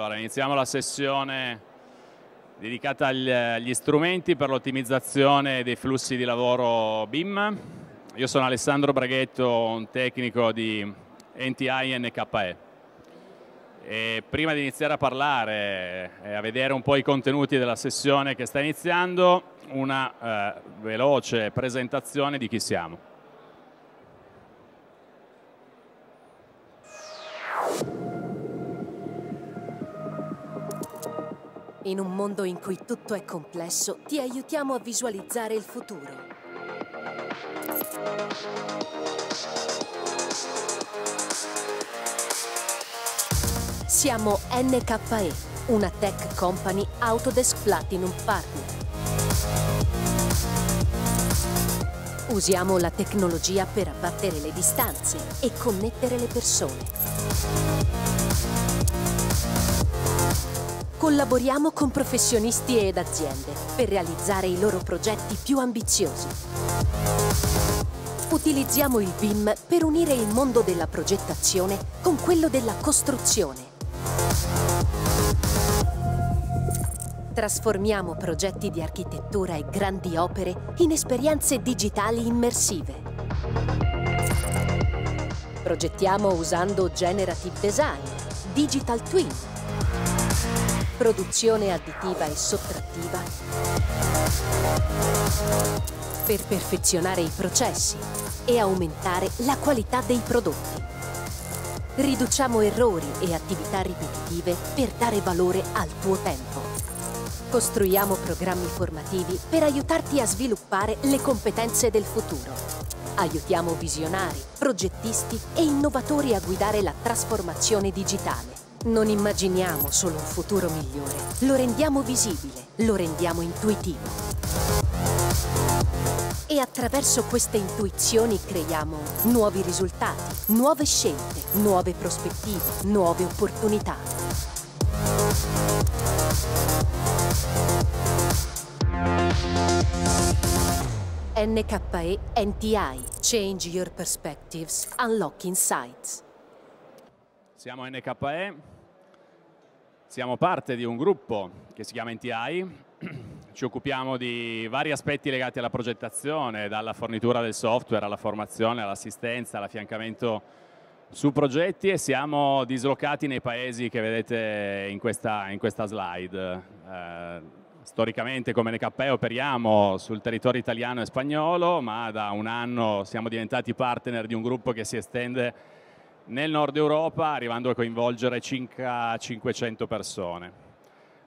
Allora, iniziamo la sessione dedicata agli strumenti per l'ottimizzazione dei flussi di lavoro BIM. Io sono Alessandro Braghetto, un tecnico di NTI NKE. E prima di iniziare a parlare e a vedere un po' i contenuti della sessione che sta iniziando, una eh, veloce presentazione di chi siamo. In un mondo in cui tutto è complesso, ti aiutiamo a visualizzare il futuro. Siamo NKE, una tech company Autodesk Platinum Partner. Usiamo la tecnologia per abbattere le distanze e connettere le persone. Collaboriamo con professionisti ed aziende per realizzare i loro progetti più ambiziosi. Utilizziamo il BIM per unire il mondo della progettazione con quello della costruzione. Trasformiamo progetti di architettura e grandi opere in esperienze digitali immersive. Progettiamo usando Generative Design, Digital Twin, produzione additiva e sottrattiva per perfezionare i processi e aumentare la qualità dei prodotti. Riduciamo errori e attività ripetitive per dare valore al tuo tempo. Costruiamo programmi formativi per aiutarti a sviluppare le competenze del futuro. Aiutiamo visionari, progettisti e innovatori a guidare la trasformazione digitale non immaginiamo solo un futuro migliore, lo rendiamo visibile, lo rendiamo intuitivo. E attraverso queste intuizioni creiamo nuovi risultati, nuove scelte, nuove prospettive, nuove opportunità. NKE NTI Change Your Perspectives Unlock Insights. Siamo NKE, siamo parte di un gruppo che si chiama NTI, ci occupiamo di vari aspetti legati alla progettazione, dalla fornitura del software alla formazione, all'assistenza, all'affiancamento su progetti e siamo dislocati nei paesi che vedete in questa, in questa slide. Eh, storicamente come NKE operiamo sul territorio italiano e spagnolo, ma da un anno siamo diventati partner di un gruppo che si estende nel nord Europa arrivando a coinvolgere circa 500 persone.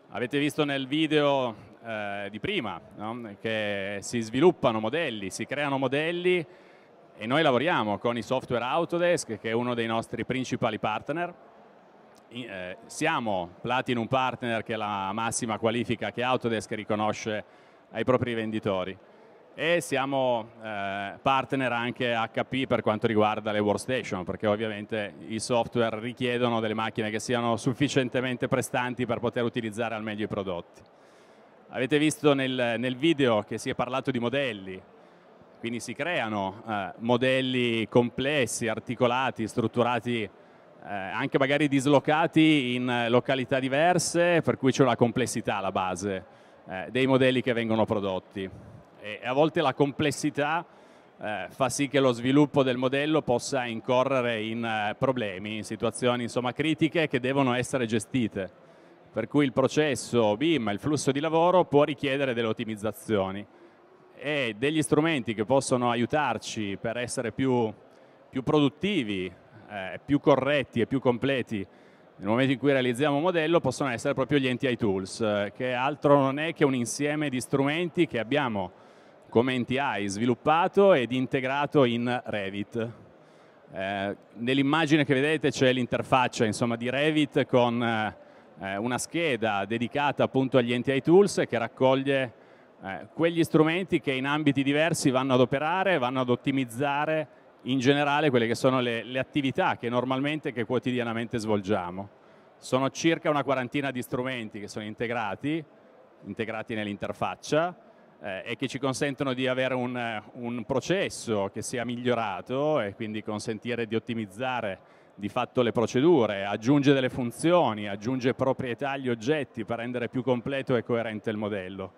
Avete visto nel video eh, di prima no? che si sviluppano modelli, si creano modelli e noi lavoriamo con i software Autodesk che è uno dei nostri principali partner. Eh, siamo Platinum Partner che è la massima qualifica che Autodesk riconosce ai propri venditori e siamo eh, partner anche HP per quanto riguarda le workstation perché ovviamente i software richiedono delle macchine che siano sufficientemente prestanti per poter utilizzare al meglio i prodotti. Avete visto nel, nel video che si è parlato di modelli, quindi si creano eh, modelli complessi, articolati, strutturati eh, anche magari dislocati in località diverse, per cui c'è una complessità alla base eh, dei modelli che vengono prodotti e a volte la complessità eh, fa sì che lo sviluppo del modello possa incorrere in eh, problemi, in situazioni insomma, critiche che devono essere gestite. Per cui il processo BIM, il flusso di lavoro, può richiedere delle ottimizzazioni e degli strumenti che possono aiutarci per essere più, più produttivi, eh, più corretti e più completi nel momento in cui realizziamo un modello possono essere proprio gli NTI Tools, eh, che altro non è che un insieme di strumenti che abbiamo come NTI sviluppato ed integrato in Revit. Eh, Nell'immagine che vedete c'è l'interfaccia di Revit con eh, una scheda dedicata appunto agli NTI Tools che raccoglie eh, quegli strumenti che in ambiti diversi vanno ad operare, vanno ad ottimizzare in generale quelle che sono le, le attività che normalmente, che quotidianamente svolgiamo. Sono circa una quarantina di strumenti che sono integrati, integrati nell'interfaccia, eh, e che ci consentono di avere un, eh, un, processo che sia migliorato e quindi consentire di ottimizzare di fatto le procedure, aggiunge delle funzioni, aggiunge proprietà agli oggetti per rendere più completo e coerente il modello.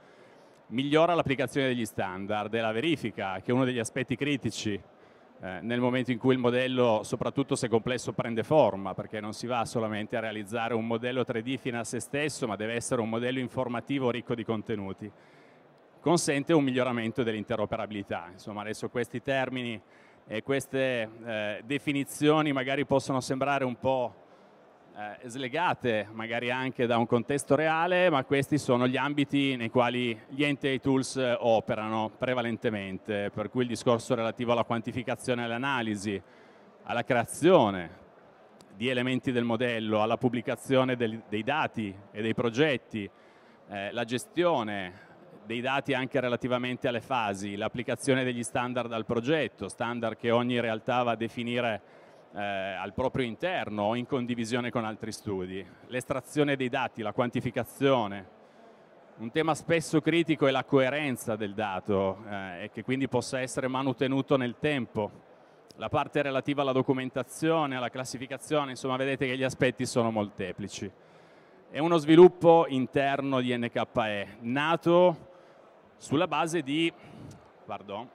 Migliora l'applicazione degli standard e la verifica, che è uno degli aspetti critici eh, nel momento in cui il modello, soprattutto se complesso, prende forma, perché non si va solamente a realizzare un modello 3D fino a se stesso, ma deve essere un modello informativo ricco di contenuti consente un miglioramento dell'interoperabilità. Insomma, adesso questi termini e queste eh, definizioni magari possono sembrare un po' eh, slegate, magari anche da un contesto reale, ma questi sono gli ambiti nei quali gli enti e i tools eh, operano prevalentemente, per cui il discorso relativo alla quantificazione e all'analisi, alla creazione di elementi del modello, alla pubblicazione del, dei dati e dei progetti, eh, la gestione, dei dati anche relativamente alle fasi, l'applicazione degli standard al progetto, standard che ogni realtà va a definire eh, al proprio interno o in condivisione con altri studi, l'estrazione dei dati, la quantificazione. Un tema spesso critico è la coerenza del dato eh, e che quindi possa essere manutenuto nel tempo. La parte relativa alla documentazione, alla classificazione, insomma vedete che gli aspetti sono molteplici. È uno sviluppo interno di NKE, nato sulla base di, pardon,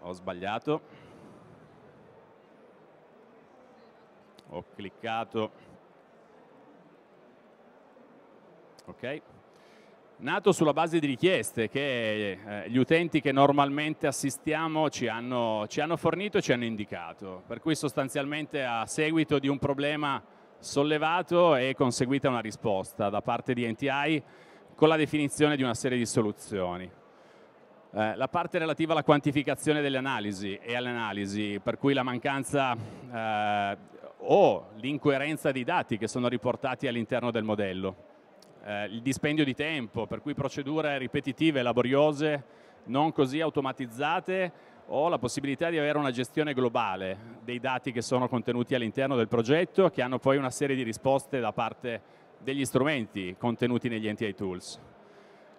ho sbagliato, ho cliccato, ok, nato sulla base di richieste che eh, gli utenti che normalmente assistiamo ci hanno, ci hanno fornito e ci hanno indicato, per cui sostanzialmente a seguito di un problema sollevato è conseguita una risposta da parte di NTI con la definizione di una serie di soluzioni. Eh, la parte relativa alla quantificazione delle analisi e all'analisi, per cui la mancanza eh, o l'incoerenza dei dati che sono riportati all'interno del modello, eh, il dispendio di tempo, per cui procedure ripetitive, laboriose, non così automatizzate o la possibilità di avere una gestione globale dei dati che sono contenuti all'interno del progetto che hanno poi una serie di risposte da parte degli strumenti contenuti negli NTI Tools.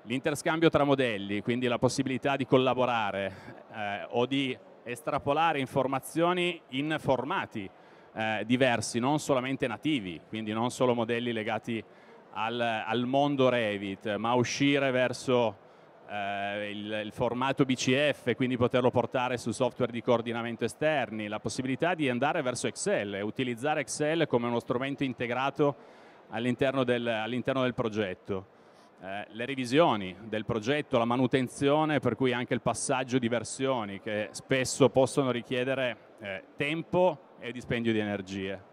L'interscambio tra modelli, quindi la possibilità di collaborare eh, o di estrapolare informazioni in formati eh, diversi, non solamente nativi, quindi non solo modelli legati al, al mondo Revit, ma uscire verso eh, il, il formato BCF, quindi poterlo portare su software di coordinamento esterni, la possibilità di andare verso Excel e utilizzare Excel come uno strumento integrato all'interno del, all'interno del progetto. Eh, le revisioni del progetto, la manutenzione, per cui anche il passaggio di versioni che spesso possono richiedere eh, tempo e dispendio di energie.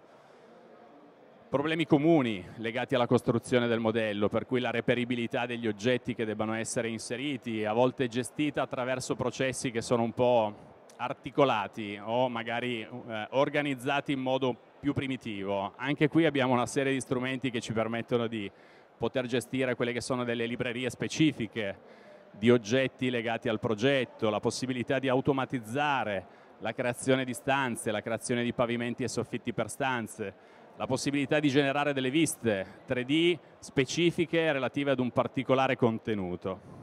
Problemi comuni legati alla costruzione del modello, per cui la reperibilità degli oggetti che debbano essere inseriti, a volte gestita attraverso processi che sono un po' articolati o magari eh, organizzati in modo più primitivo. Anche qui abbiamo una serie di strumenti che ci permettono di poter gestire quelle che sono delle librerie specifiche di oggetti legati al progetto, la possibilità di automatizzare la creazione di stanze, la creazione di pavimenti e soffitti per stanze, la possibilità di generare delle viste 3D specifiche relative ad un particolare contenuto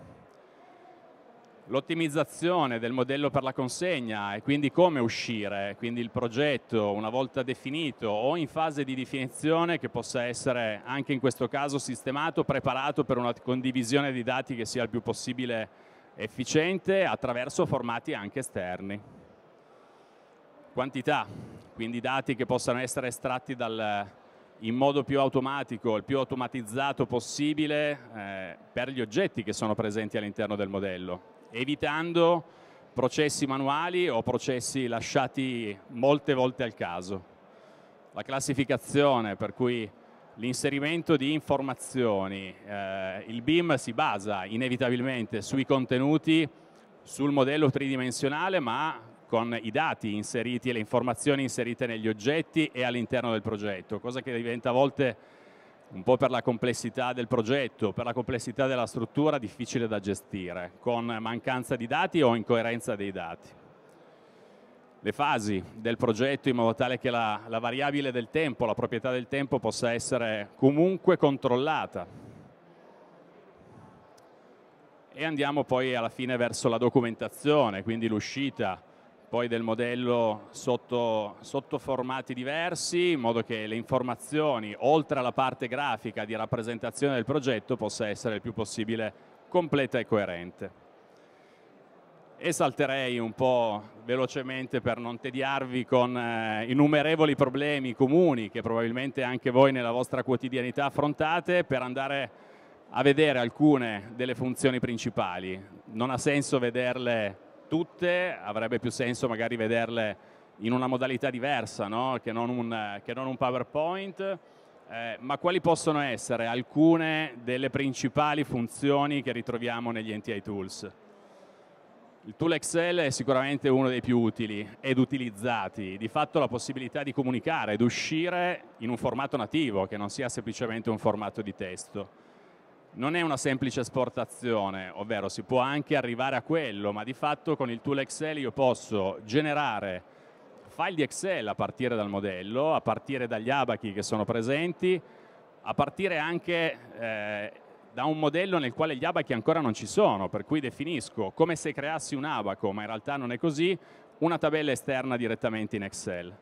l'ottimizzazione del modello per la consegna e quindi come uscire, quindi il progetto una volta definito o in fase di definizione che possa essere anche in questo caso sistemato, preparato per una condivisione di dati che sia il più possibile efficiente attraverso formati anche esterni. Quantità, quindi dati che possano essere estratti dal, in modo più automatico, il più automatizzato possibile eh, per gli oggetti che sono presenti all'interno del modello evitando processi manuali o processi lasciati molte volte al caso. La classificazione, per cui l'inserimento di informazioni, eh, il BIM si basa inevitabilmente sui contenuti, sul modello tridimensionale, ma con i dati inseriti e le informazioni inserite negli oggetti e all'interno del progetto, cosa che diventa a volte un po' per la complessità del progetto, per la complessità della struttura difficile da gestire, con mancanza di dati o incoerenza dei dati. Le fasi del progetto in modo tale che la, la variabile del tempo, la proprietà del tempo possa essere comunque controllata. E andiamo poi alla fine verso la documentazione, quindi l'uscita poi del modello sotto, sotto, formati diversi, in modo che le informazioni, oltre alla parte grafica di rappresentazione del progetto, possa essere il più possibile completa e coerente. E salterei un po' velocemente per non tediarvi con eh, innumerevoli problemi comuni che probabilmente anche voi nella vostra quotidianità affrontate per andare a vedere alcune delle funzioni principali. Non ha senso vederle tutte, avrebbe più senso magari vederle in una modalità diversa, no? che, non un, che, non un, PowerPoint. Eh, ma quali possono essere alcune delle principali funzioni che ritroviamo negli NTI Tools? Il tool Excel è sicuramente uno dei più utili ed utilizzati, di fatto la possibilità di comunicare ed uscire in un formato nativo, che non sia semplicemente un formato di testo non è una semplice esportazione, ovvero si può anche arrivare a quello, ma di fatto con il tool Excel io posso generare file di Excel a partire dal modello, a partire dagli abachi che sono presenti, a partire anche eh, da un modello nel quale gli abachi ancora non ci sono, per cui definisco come se creassi un abaco, ma in realtà non è così, una tabella esterna direttamente in Excel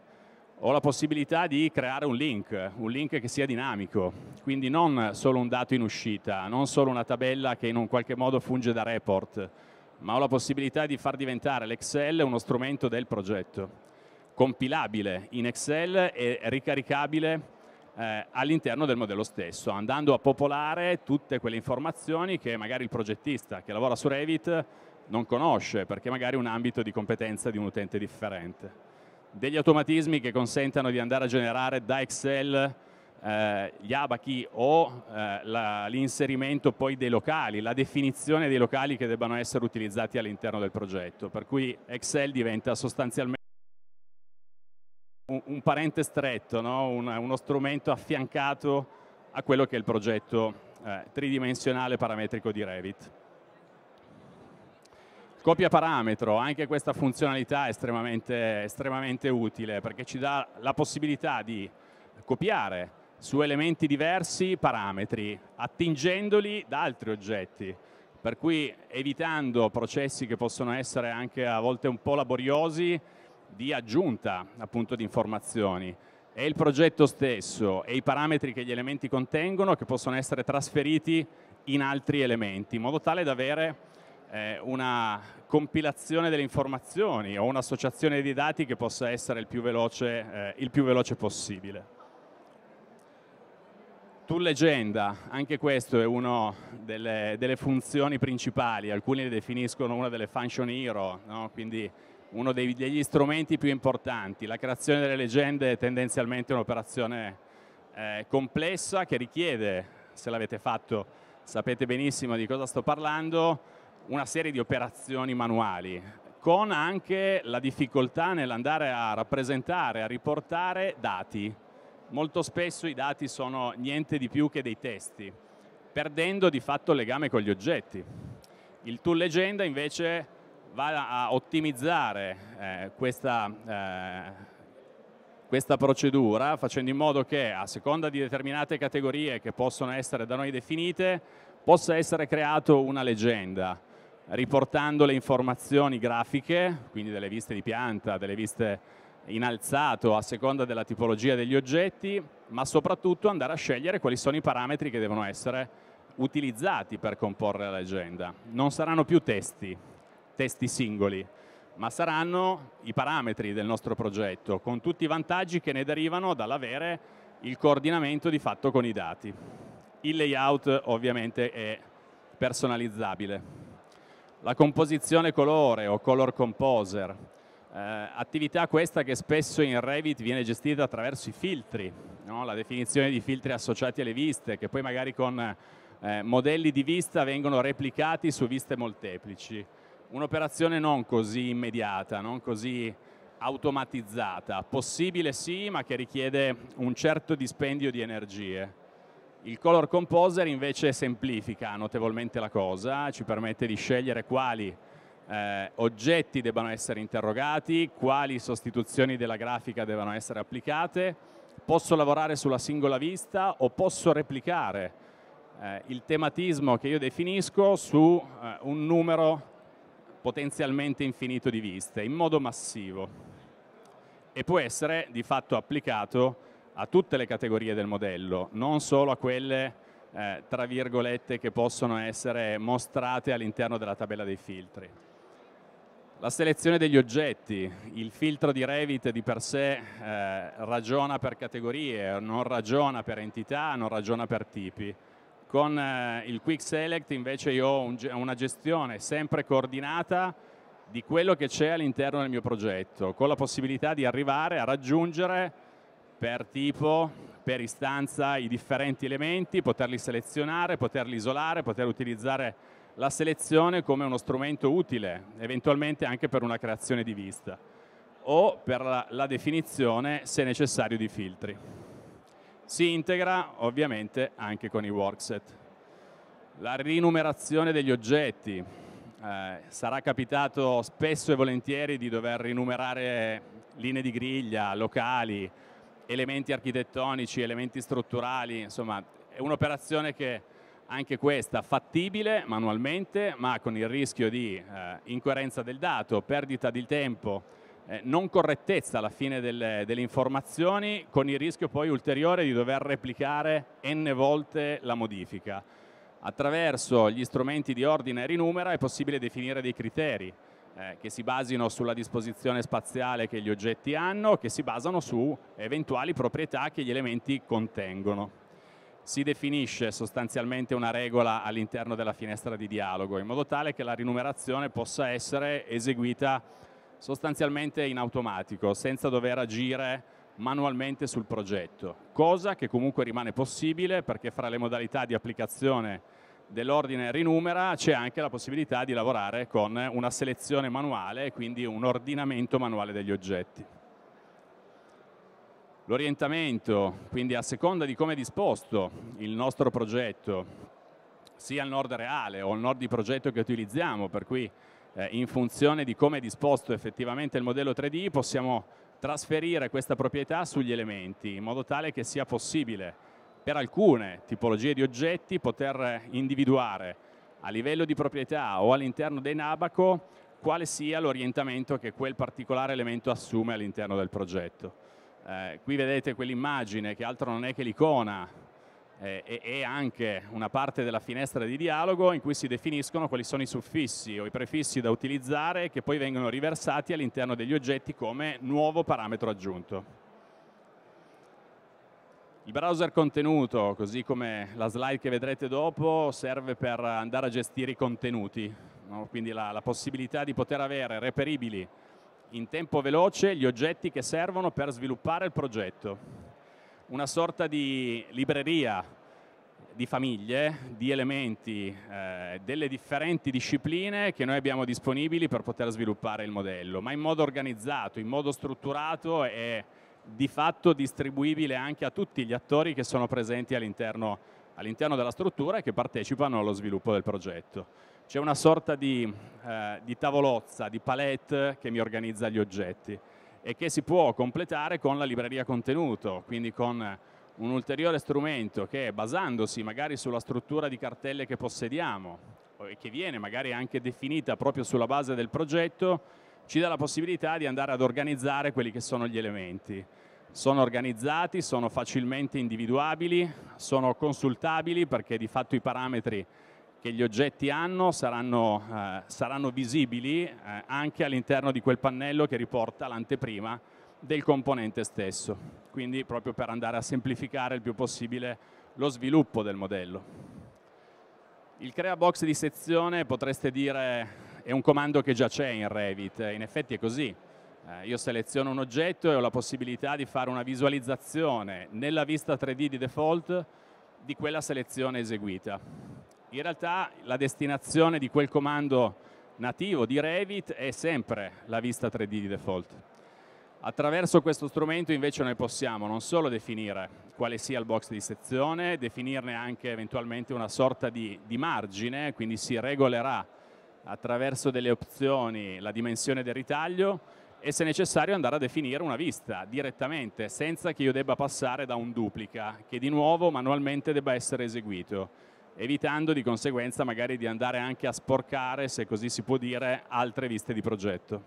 ho la possibilità di creare un link, un link che sia dinamico, quindi non solo un dato in uscita, non solo una tabella che in un qualche modo funge da report, ma ho la possibilità di far diventare l'Excel uno strumento del progetto, compilabile in Excel e ricaricabile eh, all'interno del modello stesso, andando a popolare tutte quelle informazioni che magari il progettista che lavora su Revit non conosce, perché magari è un ambito di competenza di un utente differente degli automatismi che consentano di andare a generare da Excel eh, gli abachi o eh, l'inserimento poi dei locali, la definizione dei locali che debbano essere utilizzati all'interno del progetto, per cui Excel diventa sostanzialmente un, un parente stretto, no? un, uno strumento affiancato a quello che è il progetto eh, tridimensionale parametrico di Revit. Copia parametro, anche questa funzionalità è estremamente, estremamente utile perché ci dà la possibilità di copiare su elementi diversi parametri, attingendoli da altri oggetti, per cui evitando processi che possono essere anche a volte un po' laboriosi di aggiunta appunto di informazioni. È il progetto stesso e i parametri che gli elementi contengono che possono essere trasferiti in altri elementi, in modo tale da avere eh, una compilazione delle informazioni o un'associazione di dati che possa essere il più veloce, eh, il più veloce possibile. Tool Legenda, anche questo è una delle, delle, funzioni principali, alcuni le definiscono una delle function hero, no? quindi uno dei, degli strumenti più importanti. La creazione delle leggende è tendenzialmente un'operazione eh, complessa che richiede, se l'avete fatto sapete benissimo di cosa sto parlando, una serie di operazioni manuali, con anche la difficoltà nell'andare a rappresentare, a riportare dati. Molto spesso i dati sono niente di più che dei testi, perdendo di fatto il legame con gli oggetti. Il tool legenda invece va a ottimizzare eh, questa, eh, questa procedura facendo in modo che a seconda di determinate categorie che possono essere da noi definite possa essere creato una leggenda riportando le informazioni grafiche, quindi delle viste di pianta, delle viste in alzato a seconda della tipologia degli oggetti, ma soprattutto andare a scegliere quali sono i parametri che devono essere utilizzati per comporre la leggenda. Non saranno più testi, testi singoli, ma saranno i parametri del nostro progetto, con tutti i vantaggi che ne derivano dall'avere il coordinamento di fatto con i dati. Il layout ovviamente è personalizzabile la composizione colore o color composer, eh, attività questa che spesso in Revit viene gestita attraverso i filtri, no? la definizione di filtri associati alle viste, che poi magari con eh, modelli di vista vengono replicati su viste molteplici. Un'operazione non così immediata, non così automatizzata, possibile sì, ma che richiede un certo dispendio di energie. Il Color Composer invece semplifica notevolmente la cosa, ci permette di scegliere quali eh, oggetti debbano essere interrogati, quali sostituzioni della grafica debbano essere applicate, posso lavorare sulla singola vista o posso replicare eh, il tematismo che io definisco su eh, un numero potenzialmente infinito di viste, in modo massivo e può essere di fatto applicato a tutte le categorie del modello, non solo a quelle eh, tra virgolette che possono essere mostrate all'interno della tabella dei filtri. La selezione degli oggetti, il filtro di Revit di per sé eh, ragiona per categorie, non ragiona per entità, non ragiona per tipi. Con eh, il Quick Select invece io ho un, una gestione sempre coordinata di quello che c'è all'interno del mio progetto, con la possibilità di arrivare a raggiungere per tipo, per istanza i differenti elementi, poterli selezionare, poterli isolare, poter utilizzare la selezione come uno strumento utile, eventualmente anche per una creazione di vista o per la, la definizione, se necessario, di filtri. Si integra ovviamente anche con i workset. La rinumerazione degli oggetti. Eh, sarà capitato spesso e volentieri di dover rinumerare linee di griglia, locali, elementi architettonici, elementi strutturali, insomma è un'operazione che anche questa fattibile manualmente ma con il rischio di eh, incoerenza del dato, perdita di tempo, eh, non correttezza alla fine delle, delle, informazioni con il rischio poi ulteriore di dover replicare n volte la modifica. Attraverso gli strumenti di ordine e rinumera è possibile definire dei criteri, eh, che si basino sulla disposizione spaziale che gli oggetti hanno, che si basano su eventuali proprietà che gli elementi contengono. Si definisce sostanzialmente una regola all'interno della finestra di dialogo, in modo tale che la rinumerazione possa essere eseguita sostanzialmente in automatico, senza dover agire manualmente sul progetto, cosa che comunque rimane possibile perché fra le modalità di applicazione dell'ordine rinumera c'è anche la possibilità di lavorare con una selezione manuale quindi un ordinamento manuale degli oggetti. L'orientamento, quindi a seconda di come è disposto il nostro progetto, sia il nord reale o il nord di progetto che utilizziamo, per cui eh, in funzione di come è disposto effettivamente il modello 3D possiamo trasferire questa proprietà sugli elementi in modo tale che sia possibile per alcune tipologie di oggetti poter individuare a livello di proprietà o all'interno dei Nabaco quale sia l'orientamento che quel particolare elemento assume all'interno del progetto. Eh, qui vedete quell'immagine che altro non è che l'icona eh, e, anche una parte della finestra di dialogo in cui si definiscono quali sono i suffissi o i prefissi da utilizzare che poi vengono riversati all'interno degli oggetti come nuovo parametro aggiunto. Il browser contenuto, così come la slide che vedrete dopo, serve per andare a gestire i contenuti, no? quindi la, la possibilità di poter avere reperibili in tempo veloce gli oggetti che servono per sviluppare il progetto. Una sorta di libreria di famiglie, di elementi, eh, delle differenti discipline che noi abbiamo disponibili per poter sviluppare il modello, ma in modo organizzato, in modo strutturato e di fatto distribuibile anche a tutti gli attori che sono presenti all'interno, all della struttura e che partecipano allo sviluppo del progetto. C'è una sorta di, eh, di tavolozza, di palette che mi organizza gli oggetti e che si può completare con la libreria contenuto, quindi con un ulteriore strumento che basandosi magari sulla struttura di cartelle che possediamo e che viene magari anche definita proprio sulla base del progetto, ci dà la possibilità di andare ad organizzare quelli che sono gli elementi. Sono organizzati, sono facilmente individuabili, sono consultabili perché di fatto i parametri che gli oggetti hanno saranno, eh, saranno visibili eh, anche all'interno di quel pannello che riporta l'anteprima del componente stesso, quindi proprio per andare a semplificare il più possibile lo sviluppo del modello. Il CreaBox di sezione potreste dire è un comando che già c'è in Revit, in effetti è così. Eh, io seleziono un oggetto e ho la possibilità di fare una visualizzazione nella vista 3D di default di quella selezione eseguita. In realtà la destinazione di quel comando nativo di Revit è sempre la vista 3D di default. Attraverso questo strumento invece noi possiamo non solo definire quale sia il box di sezione, definirne anche eventualmente una sorta di, di margine, quindi si regolerà attraverso delle opzioni la dimensione del ritaglio e se necessario andare a definire una vista direttamente senza che io debba passare da un duplica che di nuovo manualmente debba essere eseguito evitando di conseguenza magari di andare anche a sporcare, se così si può dire, altre viste di progetto.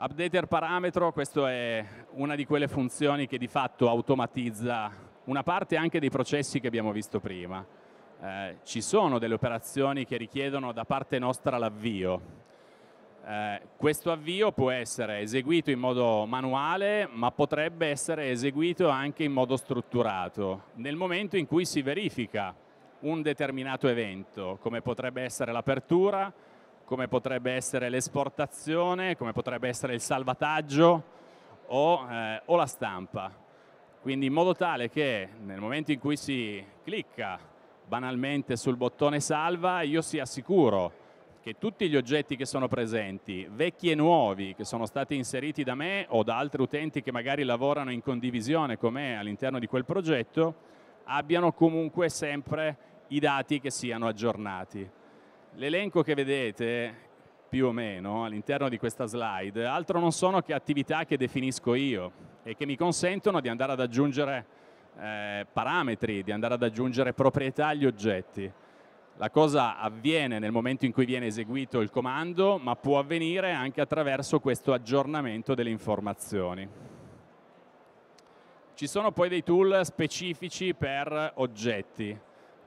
Updater parametro, questa è una di quelle funzioni che di fatto automatizza una parte anche dei processi che abbiamo visto prima eh, ci sono delle operazioni che richiedono da parte nostra l'avvio. Eh, questo avvio può essere eseguito in modo manuale, ma potrebbe essere eseguito anche in modo strutturato. Nel momento in cui si verifica un determinato evento, come potrebbe essere l'apertura, come potrebbe essere l'esportazione, come potrebbe essere il salvataggio o, eh, o la stampa. Quindi in modo tale che nel momento in cui si clicca banalmente sul bottone salva, io sia sicuro che tutti gli oggetti che sono presenti, vecchi e nuovi, che sono stati inseriti da me o da altri utenti che magari lavorano in condivisione con me all'interno di quel progetto, abbiano comunque sempre i dati che siano aggiornati. L'elenco che vedete più o meno all'interno di questa slide altro non sono che attività che definisco io e che mi consentono di andare ad aggiungere eh, parametri, di andare ad aggiungere proprietà agli oggetti. La cosa avviene nel momento in cui viene eseguito il comando, ma può avvenire anche attraverso questo aggiornamento delle informazioni. Ci sono poi dei tool specifici per oggetti,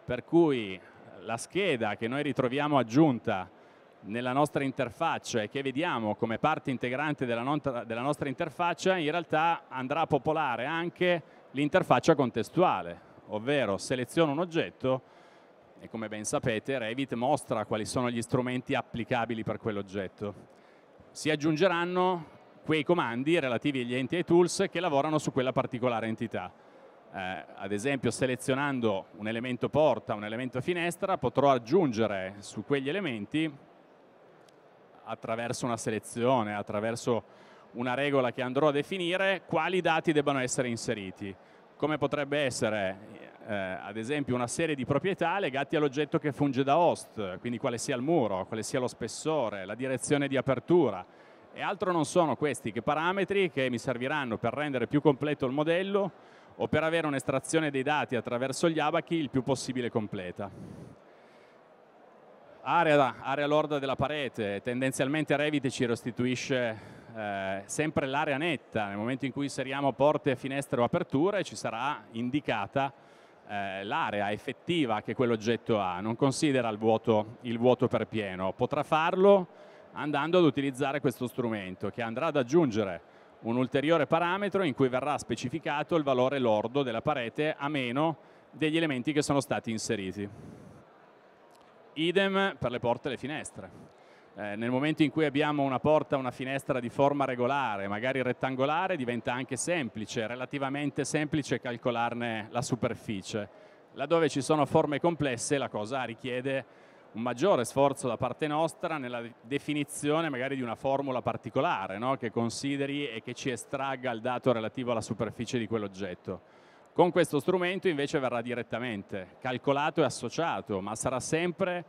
per cui la scheda che noi ritroviamo aggiunta nella nostra interfaccia e che vediamo come parte integrante della, della nostra interfaccia in realtà andrà a popolare anche l'interfaccia contestuale, ovvero seleziono un oggetto e come ben sapete Revit mostra quali sono gli strumenti applicabili per quell'oggetto. Si aggiungeranno quei comandi relativi agli enti e ai tools che lavorano su quella particolare entità. Eh, ad esempio selezionando un elemento porta, un elemento finestra, potrò aggiungere su quegli elementi attraverso una selezione, attraverso una regola che andrò a definire, quali dati debbano essere inseriti. Come potrebbe essere, eh, ad esempio, una serie di proprietà legate all'oggetto che funge da host, quindi quale sia il muro, quale sia lo spessore, la direzione di apertura, e altro non sono questi che parametri che mi serviranno per rendere più completo il modello o per avere un'estrazione dei dati attraverso gli abachi il più possibile completa. Area, area lorda della parete, tendenzialmente Revit ci restituisce eh, sempre l'area netta, nel momento in cui inseriamo porte, finestre o aperture ci sarà indicata eh, l'area effettiva che quell'oggetto ha, non considera il vuoto, il vuoto per pieno, potrà farlo andando ad utilizzare questo strumento che andrà ad aggiungere un ulteriore parametro in cui verrà specificato il valore lordo della parete a meno degli elementi che sono stati inseriti. Idem per le porte e le finestre. Eh, nel momento in cui abbiamo una porta, una finestra di forma regolare, magari rettangolare, diventa anche semplice, relativamente semplice calcolarne la superficie. Laddove ci sono forme complesse la cosa richiede un maggiore sforzo da parte nostra nella definizione magari di una formula particolare no? che consideri e che ci estragga il dato relativo alla superficie di quell'oggetto. Con questo strumento invece verrà direttamente calcolato e associato, ma sarà sempre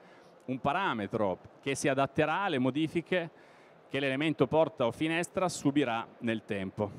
un parametro che si adatterà alle modifiche che l'elemento porta o finestra subirà nel tempo.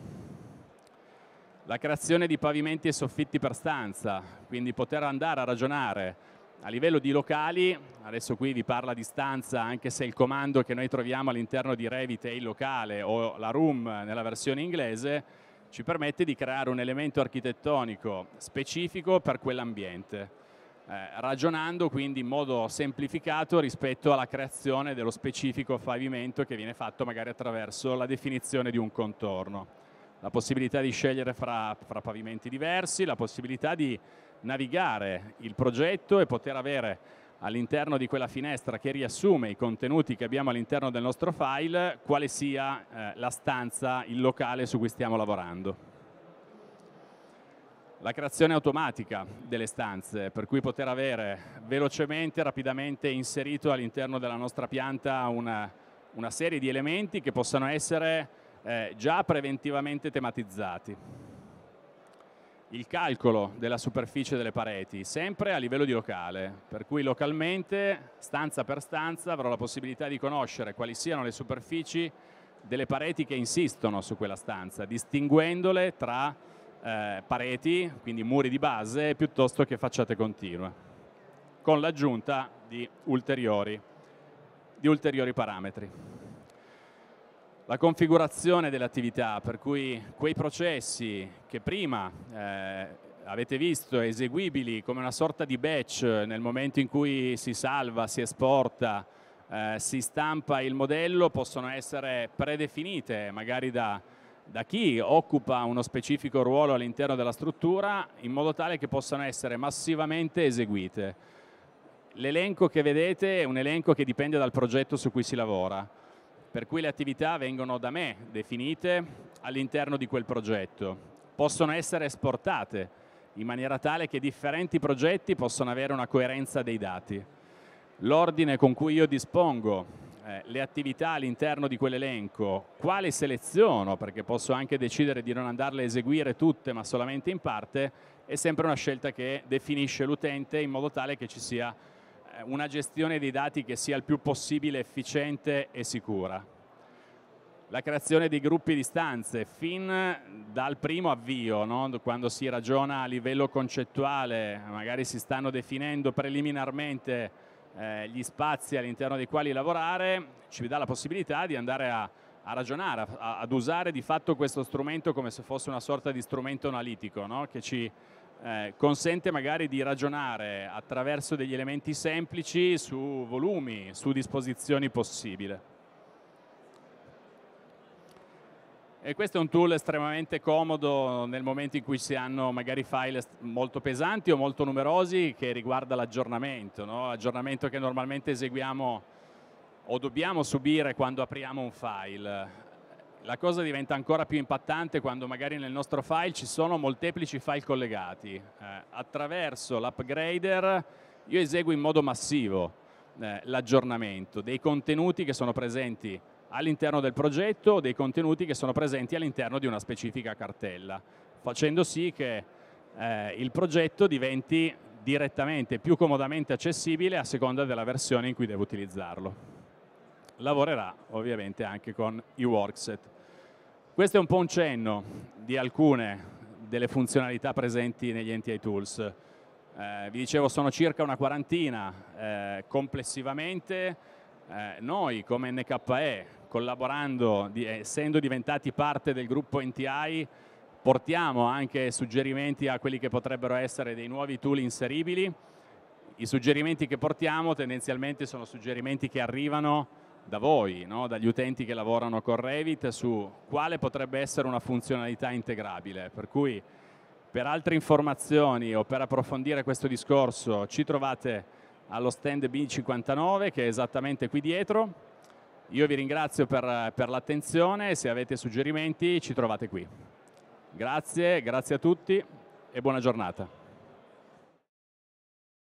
La creazione di pavimenti e soffitti per stanza, quindi poter andare a ragionare a livello di locali, adesso qui vi parla di stanza anche se il comando che noi troviamo all'interno di Revit è il locale o la room nella versione inglese, ci permette di creare un elemento architettonico specifico per quell'ambiente eh, ragionando quindi in modo semplificato rispetto alla creazione dello specifico pavimento che viene fatto magari attraverso la definizione di un contorno. La possibilità di scegliere fra, fra pavimenti diversi, la possibilità di navigare il progetto e poter avere all'interno di quella finestra che riassume i contenuti che abbiamo all'interno del nostro file, quale sia eh, la stanza, il locale su cui stiamo lavorando la creazione automatica delle stanze, per cui poter avere velocemente, rapidamente inserito all'interno della nostra pianta una, una, serie di elementi che possano essere eh, già preventivamente tematizzati. Il calcolo della superficie delle pareti, sempre a livello di locale, per cui localmente, stanza per stanza, avrò la possibilità di conoscere quali siano le superfici delle pareti che insistono su quella stanza, distinguendole tra eh, pareti, quindi muri di base, piuttosto che facciate continue, con l'aggiunta di ulteriori, di ulteriori parametri. La configurazione delle attività, per cui quei processi che prima eh, avete visto eseguibili come una sorta di batch nel momento in cui si salva, si esporta, eh, si stampa il modello, possono essere predefinite magari da da chi occupa uno specifico ruolo all'interno della struttura in modo tale che possano essere massivamente eseguite. L'elenco che vedete è un elenco che dipende dal progetto su cui si lavora, per cui le attività vengono da me definite all'interno di quel progetto. Possono essere esportate in maniera tale che differenti progetti possano avere una coerenza dei dati. L'ordine con cui io dispongo eh, le attività all'interno di quell'elenco, quale seleziono, perché posso anche decidere di non andarle a eseguire tutte ma solamente in parte, è sempre una scelta che definisce l'utente in modo tale che ci sia eh, una gestione dei dati che sia il più possibile efficiente e sicura la creazione di gruppi di stanze fin dal primo avvio, no? quando si ragiona a livello concettuale, magari si stanno definendo preliminarmente eh, gli spazi all'interno dei quali lavorare, ci dà la possibilità di andare a, a ragionare, a, ad usare di fatto questo strumento come se fosse una sorta di strumento analitico, no? che ci eh, consente magari di ragionare attraverso degli elementi semplici su volumi, su disposizioni possibili. E questo è un tool estremamente comodo nel momento in cui si hanno magari file molto pesanti o molto numerosi che riguarda l'aggiornamento, no? aggiornamento che normalmente eseguiamo o dobbiamo subire quando apriamo un file. La cosa diventa ancora più impattante quando magari nel nostro file ci sono molteplici file collegati. Eh, attraverso l'upgrader io eseguo in modo massivo eh, l'aggiornamento dei contenuti che sono presenti all'interno del progetto dei contenuti che sono presenti all'interno di una specifica cartella, facendo sì che eh, il progetto diventi direttamente più comodamente accessibile a seconda della versione in cui devo utilizzarlo. Lavorerà ovviamente anche con i workset. Questo è un po' un cenno di alcune delle funzionalità presenti negli NTI Tools. Eh, vi dicevo sono circa una quarantina eh, complessivamente, eh, noi come NKE collaborando, di, eh, essendo diventati parte del gruppo NTI, portiamo anche suggerimenti a quelli che potrebbero essere dei nuovi tool inseribili. I suggerimenti che portiamo tendenzialmente sono suggerimenti che arrivano da voi, no? dagli utenti che lavorano con Revit, su quale potrebbe essere una funzionalità integrabile. Per cui per altre informazioni o per approfondire questo discorso ci trovate allo stand B59 che è esattamente qui dietro io vi ringrazio per, per l'attenzione, se avete suggerimenti ci trovate qui. Grazie, grazie a tutti e buona giornata.